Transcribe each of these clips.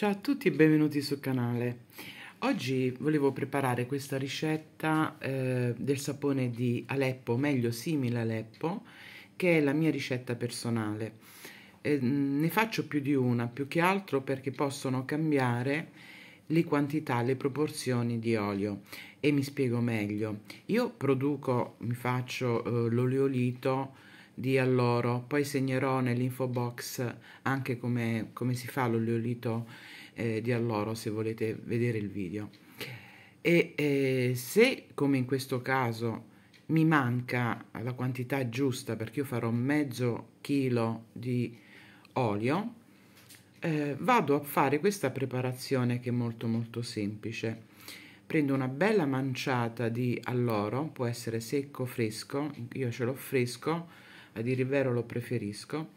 Ciao a tutti e benvenuti sul canale. Oggi volevo preparare questa ricetta eh, del sapone di Aleppo, meglio simile Aleppo, che è la mia ricetta personale. Eh, ne faccio più di una, più che altro perché possono cambiare le quantità, le proporzioni di olio e mi spiego meglio. Io produco, mi faccio eh, l'oleolito di alloro, poi segnerò nell'info box anche come, come si fa l'oleolito eh, di alloro se volete vedere il video. E eh, se come in questo caso mi manca la quantità giusta perché io farò mezzo chilo di olio, eh, vado a fare questa preparazione che è molto molto semplice prendo una bella manciata di alloro può essere secco fresco io ce l'ho fresco a dire il vero lo preferisco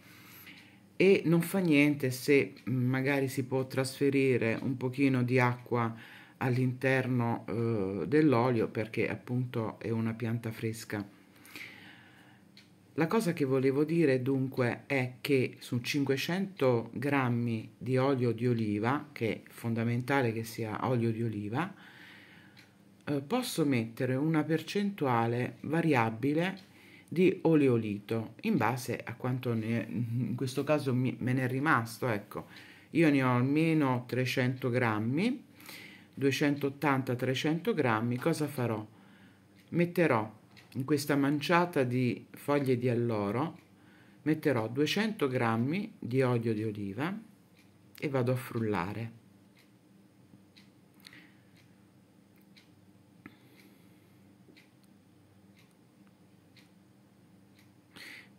e non fa niente se mm, magari si può trasferire un pochino di acqua all'interno eh, dell'olio perché appunto è una pianta fresca. La cosa che volevo dire dunque è che su 500 grammi di olio di oliva, che è fondamentale che sia olio di oliva, eh, posso mettere una percentuale variabile di oleolito in base a quanto ne, in questo caso mi, me ne è rimasto ecco io ne ho almeno 300 grammi 280 300 grammi cosa farò metterò in questa manciata di foglie di alloro metterò 200 grammi di olio di oliva e vado a frullare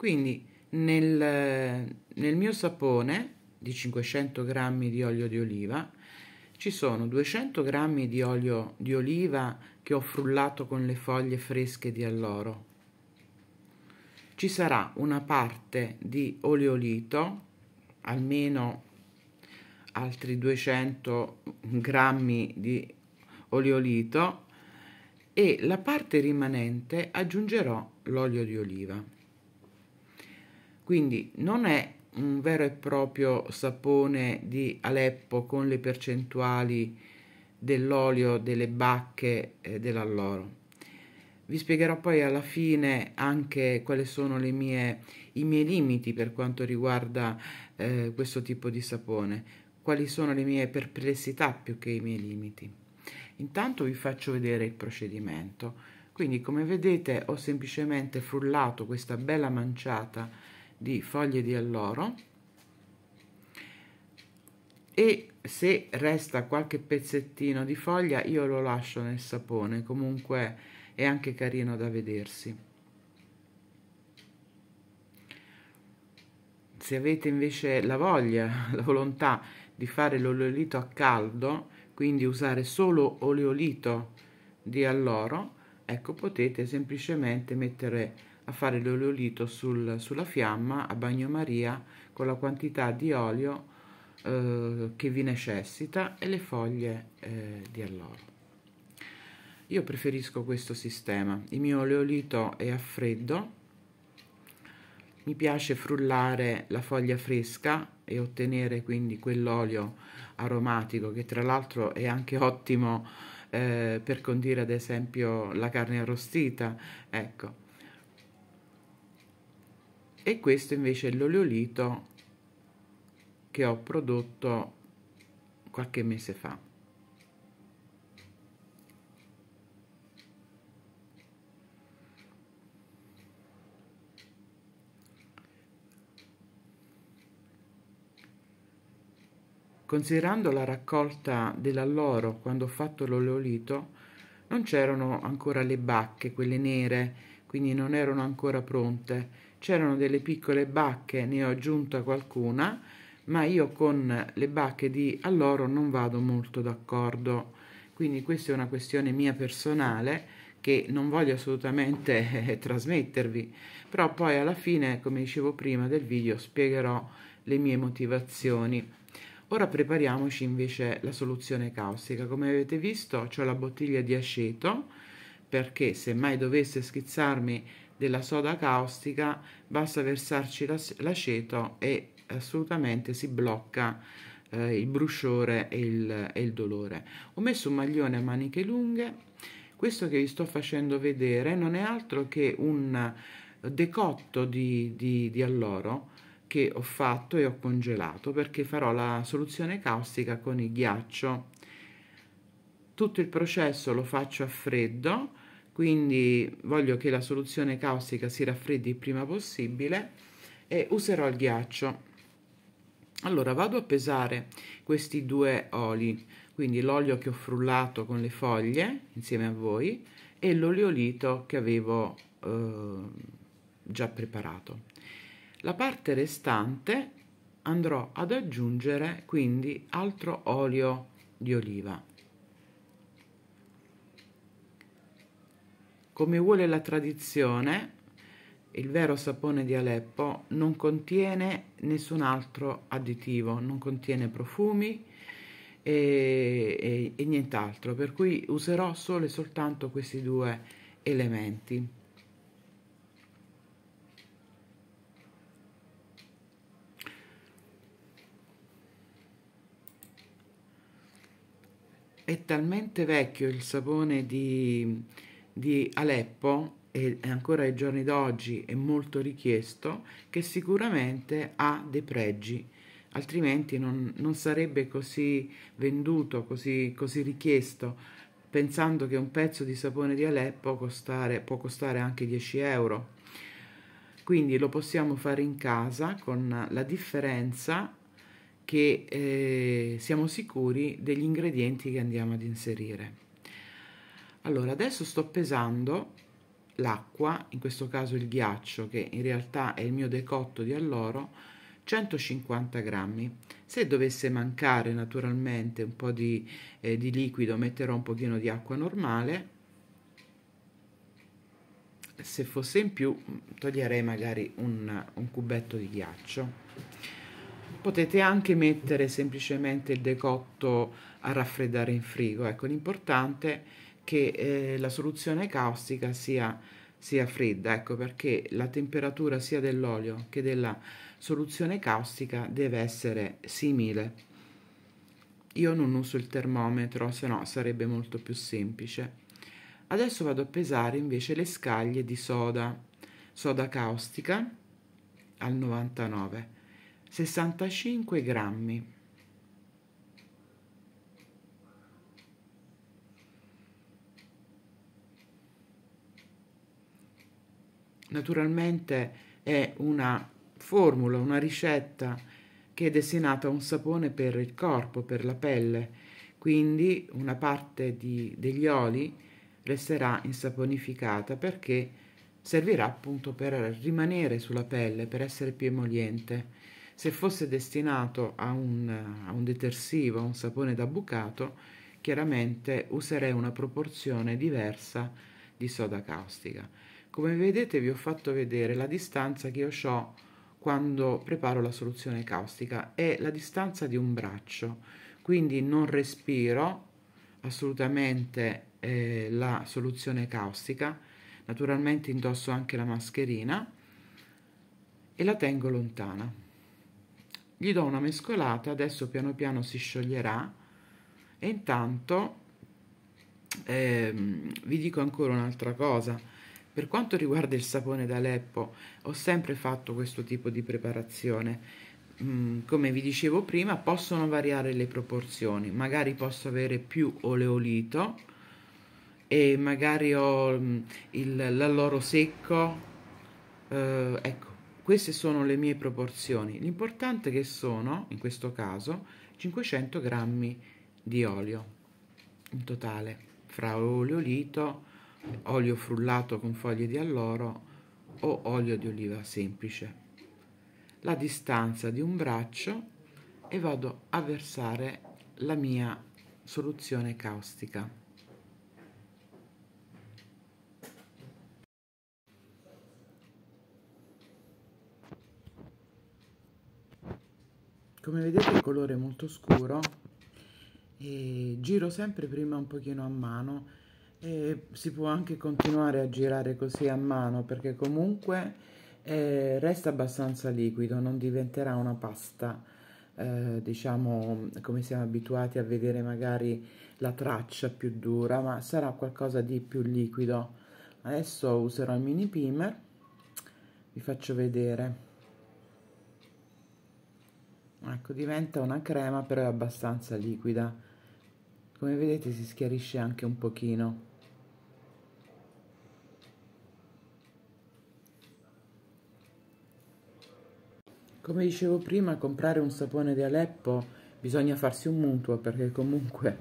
Quindi nel, nel mio sapone di 500 g di olio di oliva ci sono 200 g di olio di oliva che ho frullato con le foglie fresche di alloro. Ci sarà una parte di oleolito, almeno altri 200 g di oleolito e la parte rimanente aggiungerò l'olio di oliva. Quindi non è un vero e proprio sapone di Aleppo con le percentuali dell'olio, delle bacche e dell'alloro. Vi spiegherò poi alla fine anche quali sono mie, i miei limiti per quanto riguarda eh, questo tipo di sapone, quali sono le mie perplessità più che i miei limiti. Intanto vi faccio vedere il procedimento. Quindi come vedete ho semplicemente frullato questa bella manciata di foglie di alloro e se resta qualche pezzettino di foglia io lo lascio nel sapone comunque è anche carino da vedersi se avete invece la voglia la volontà di fare l'oleolito a caldo quindi usare solo oleolito di alloro ecco potete semplicemente mettere fare l'olio sul, sulla fiamma a bagnomaria con la quantità di olio eh, che vi necessita e le foglie eh, di alloro. Io preferisco questo sistema, il mio oleolito è a freddo, mi piace frullare la foglia fresca e ottenere quindi quell'olio aromatico che tra l'altro è anche ottimo eh, per condire ad esempio la carne arrostita, ecco e questo invece è l'oleolito che ho prodotto qualche mese fa Considerando la raccolta dell'alloro quando ho fatto l'oleolito, non c'erano ancora le bacche, quelle nere, quindi non erano ancora pronte c'erano delle piccole bacche, ne ho aggiunta qualcuna, ma io con le bacche di alloro non vado molto d'accordo. Quindi questa è una questione mia personale che non voglio assolutamente trasmettervi, però poi alla fine, come dicevo prima del video, spiegherò le mie motivazioni. Ora prepariamoci invece la soluzione caustica. Come avete visto, ho la bottiglia di aceto perché se mai dovesse schizzarmi della soda caustica basta versarci l'aceto e assolutamente si blocca eh, il brusciore e il, e il dolore ho messo un maglione a maniche lunghe questo che vi sto facendo vedere non è altro che un decotto di, di, di, alloro che ho fatto e ho congelato perché farò la soluzione caustica con il ghiaccio tutto il processo lo faccio a freddo quindi voglio che la soluzione caustica si raffreddi il prima possibile e userò il ghiaccio. Allora vado a pesare questi due oli, quindi l'olio che ho frullato con le foglie insieme a voi e l'oleolito che avevo eh, già preparato. La parte restante andrò ad aggiungere quindi altro olio di oliva Come vuole la tradizione, il vero sapone di Aleppo non contiene nessun altro additivo, non contiene profumi e, e, e nient'altro, per cui userò solo e soltanto questi due elementi. È talmente vecchio il sapone di di Aleppo e ancora ai giorni d'oggi è molto richiesto, che sicuramente ha dei pregi, altrimenti non, non sarebbe così venduto, così, così, richiesto, pensando che un pezzo di sapone di Aleppo costare, può costare anche 10 euro. Quindi lo possiamo fare in casa con la differenza che eh, siamo sicuri degli ingredienti che andiamo ad inserire allora adesso sto pesando l'acqua in questo caso il ghiaccio che in realtà è il mio decotto di alloro 150 grammi se dovesse mancare naturalmente un po di, eh, di liquido metterò un pochino di acqua normale se fosse in più toglierei magari un, un, cubetto di ghiaccio potete anche mettere semplicemente il decotto a raffreddare in frigo ecco l'importante è che eh, la soluzione caustica sia, sia, fredda, ecco perché la temperatura sia dell'olio che della soluzione caustica deve essere simile. Io non uso il termometro, se no sarebbe molto più semplice. Adesso vado a pesare invece le scaglie di soda, soda caustica al 99, 65 grammi. Naturalmente è una formula, una ricetta che è destinata a un sapone per il corpo, per la pelle, quindi una parte di, degli oli resterà insaponificata perché servirà appunto per rimanere sulla pelle, per essere più emoliente. Se fosse destinato a un, a un detersivo, a un sapone da bucato, chiaramente userei una proporzione diversa di soda caustica. Come vedete vi ho fatto vedere la distanza che io ho quando preparo la soluzione caustica, è la distanza di un braccio, quindi non respiro assolutamente eh, la soluzione caustica, naturalmente indosso anche la mascherina e la tengo lontana. Gli do una mescolata, adesso piano piano si scioglierà e intanto eh, vi dico ancora un'altra cosa per quanto riguarda il sapone d'Aleppo, ho sempre fatto questo tipo di preparazione. Mm, come vi dicevo prima, possono variare le proporzioni. Magari posso avere più oleolito e magari ho mm, l'alloro secco. Eh, ecco, queste sono le mie proporzioni. L'importante che sono, in questo caso, 500 grammi di olio in totale, fra oleolito e olio frullato con foglie di alloro o olio di oliva semplice. La distanza di un braccio e vado a versare la mia soluzione caustica. Come vedete il colore è molto scuro e giro sempre prima un pochino a mano e si può anche continuare a girare così a mano perché comunque eh, resta abbastanza liquido non diventerà una pasta eh, diciamo come siamo abituati a vedere magari la traccia più dura ma sarà qualcosa di più liquido adesso userò il mini primer vi faccio vedere ecco diventa una crema però è abbastanza liquida come vedete si schiarisce anche un pochino Come dicevo prima, comprare un sapone di Aleppo bisogna farsi un mutuo perché comunque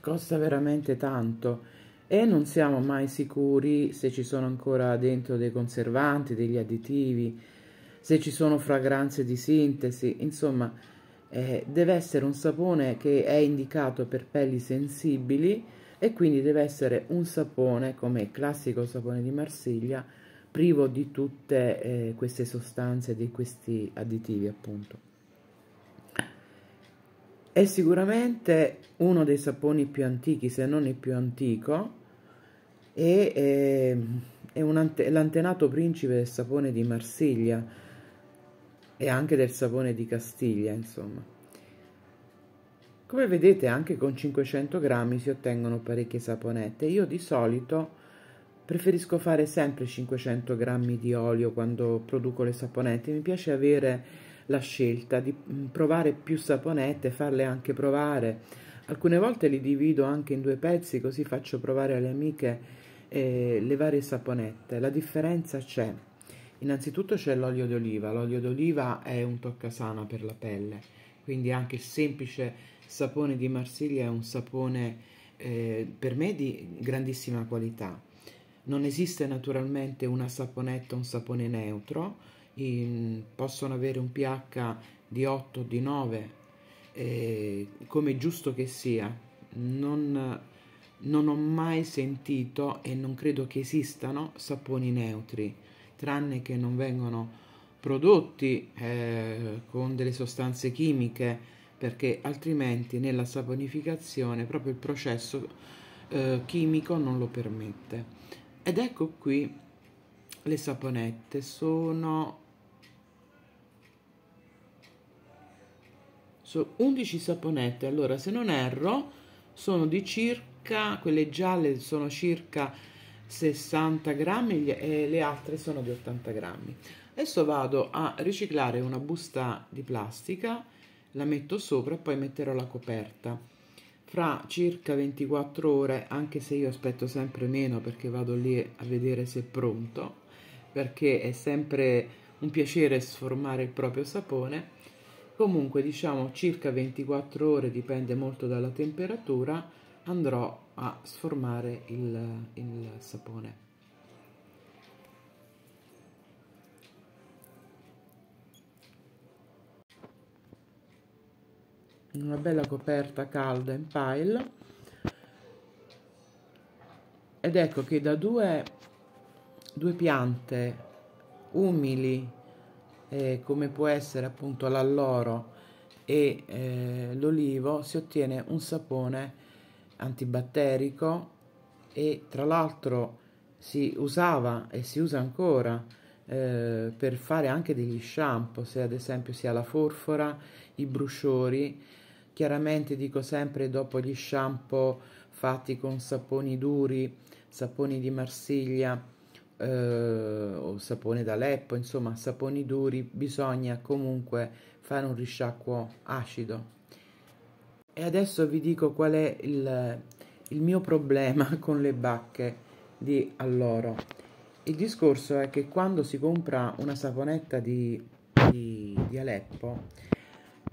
costa veramente tanto e non siamo mai sicuri se ci sono ancora dentro dei conservanti, degli additivi, se ci sono fragranze di sintesi, insomma eh, deve essere un sapone che è indicato per pelli sensibili e quindi deve essere un sapone come il classico sapone di Marsiglia privo di tutte eh, queste sostanze, di questi additivi appunto. È sicuramente uno dei saponi più antichi, se non il più antico, e eh, è ante l'antenato principe del sapone di Marsiglia e anche del sapone di Castiglia, insomma. Come vedete anche con 500 grammi si ottengono parecchie saponette. Io di solito Preferisco fare sempre 500 grammi di olio quando produco le saponette, mi piace avere la scelta di mm, provare più saponette, farle anche provare. Alcune volte li divido anche in due pezzi così faccio provare alle amiche eh, le varie saponette. La differenza c'è. Innanzitutto c'è l'olio d'oliva, l'olio d'oliva è un toccasana per la pelle, quindi anche il semplice sapone di Marsiglia è un sapone eh, per me di grandissima qualità non esiste naturalmente una saponetta, un sapone neutro, in, possono avere un pH di 8 di 9, eh, come giusto che sia. Non, non ho mai sentito e non credo che esistano saponi neutri, tranne che non vengono prodotti eh, con delle sostanze chimiche, perché altrimenti nella saponificazione proprio il processo eh, chimico non lo permette ed ecco qui le saponette sono sono 11 saponette allora se non erro sono di circa quelle gialle sono circa 60 grammi e le altre sono di 80 grammi adesso vado a riciclare una busta di plastica la metto sopra poi metterò la coperta fra circa 24 ore, anche se io aspetto sempre meno perché vado lì a vedere se è pronto, perché è sempre un piacere sformare il proprio sapone. Comunque diciamo circa 24 ore, dipende molto dalla temperatura, andrò a sformare il, il sapone. in una bella coperta calda in pile ed ecco che da due, due piante umili eh, come può essere appunto l'alloro e eh, l'olivo si ottiene un sapone antibatterico e tra l'altro si usava e si usa ancora eh, per fare anche degli shampoo, se ad esempio si ha la forfora, i brusciori chiaramente dico sempre dopo gli shampoo fatti con saponi duri saponi di Marsiglia eh, o sapone d'Aleppo insomma saponi duri, bisogna comunque fare un risciacquo acido. E adesso vi dico qual è il, il mio problema con le bacche di alloro. Il discorso è che quando si compra una saponetta di, di, di Aleppo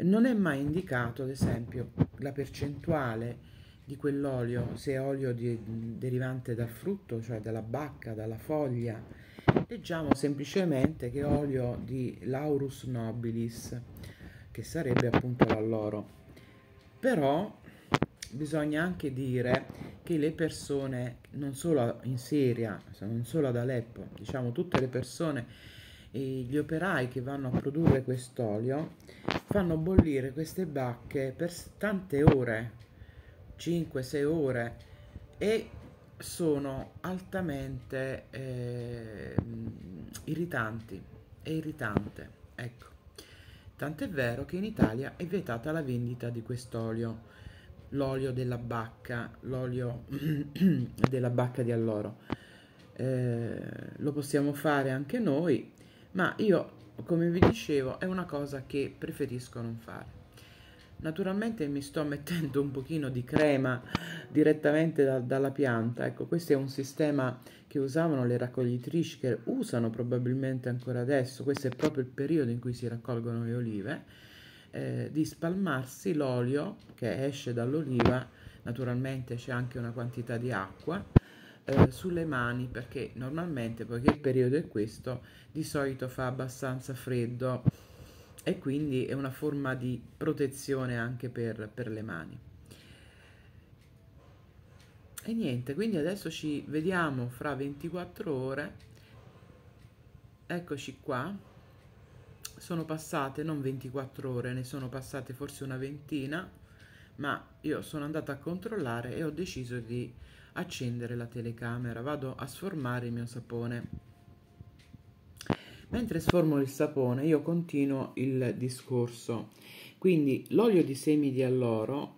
non è mai indicato, ad esempio, la percentuale di quell'olio, se è olio di, derivante dal frutto, cioè dalla bacca, dalla foglia. Leggiamo semplicemente che è olio di Laurus nobilis, che sarebbe appunto l'alloro. Però bisogna anche dire che le persone, non solo in Siria, non solo ad Aleppo, diciamo tutte le persone eh, gli operai che vanno a produrre quest'olio fanno bollire queste bacche per tante ore, 5-6 ore, e sono altamente eh, irritanti, e irritante, ecco. Tant'è vero che in Italia è vietata la vendita di quest'olio, l'olio della bacca, l'olio della bacca di alloro. Eh, lo possiamo fare anche noi ma io come vi dicevo è una cosa che preferisco non fare naturalmente mi sto mettendo un pochino di crema direttamente da, dalla pianta ecco questo è un sistema che usavano le raccoglitrici che usano probabilmente ancora adesso questo è proprio il periodo in cui si raccolgono le olive eh, di spalmarsi l'olio che esce dall'oliva naturalmente c'è anche una quantità di acqua eh, sulle mani perché normalmente poiché il periodo è questo di solito fa abbastanza freddo e quindi è una forma di protezione anche per, per le mani e niente quindi adesso ci vediamo fra 24 ore eccoci qua sono passate non 24 ore ne sono passate forse una ventina ma io sono andata a controllare e ho deciso di accendere la telecamera, vado a sformare il mio sapone. Mentre sformo il sapone io continuo il discorso, quindi l'olio di semi di alloro,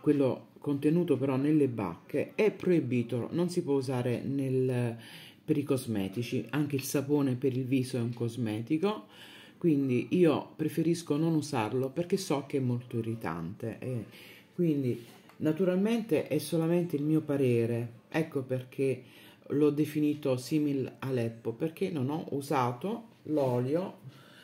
quello contenuto però nelle bacche, è proibito, non si può usare nel, per i cosmetici, anche il sapone per il viso è un cosmetico, quindi io preferisco non usarlo perché so che è molto irritante. Eh. quindi Naturalmente è solamente il mio parere, ecco perché l'ho definito simil Aleppo, perché non ho usato l'olio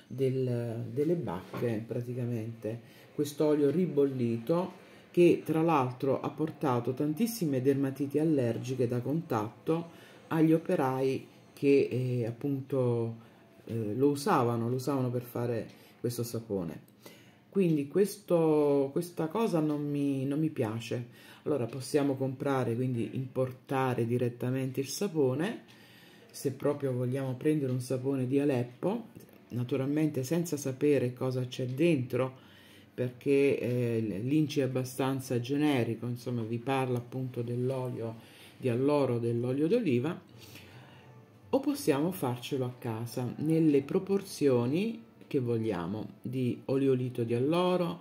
del, delle bacche praticamente, questo olio ribollito che tra l'altro ha portato tantissime dermatiti allergiche da contatto agli operai che eh, appunto eh, lo usavano, lo usavano per fare questo sapone quindi questo, questa cosa non mi, non mi piace allora possiamo comprare quindi importare direttamente il sapone se proprio vogliamo prendere un sapone di Aleppo naturalmente senza sapere cosa c'è dentro perché eh, l'inci è abbastanza generico insomma vi parla appunto dell'olio di alloro dell'olio d'oliva o possiamo farcelo a casa nelle proporzioni che vogliamo di oliolito di alloro,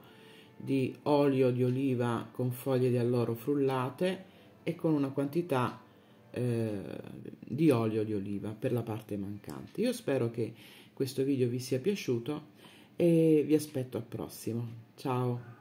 di olio di oliva con foglie di alloro frullate e con una quantità eh, di olio di oliva per la parte mancante. Io spero che questo video vi sia piaciuto e vi aspetto al prossimo. Ciao!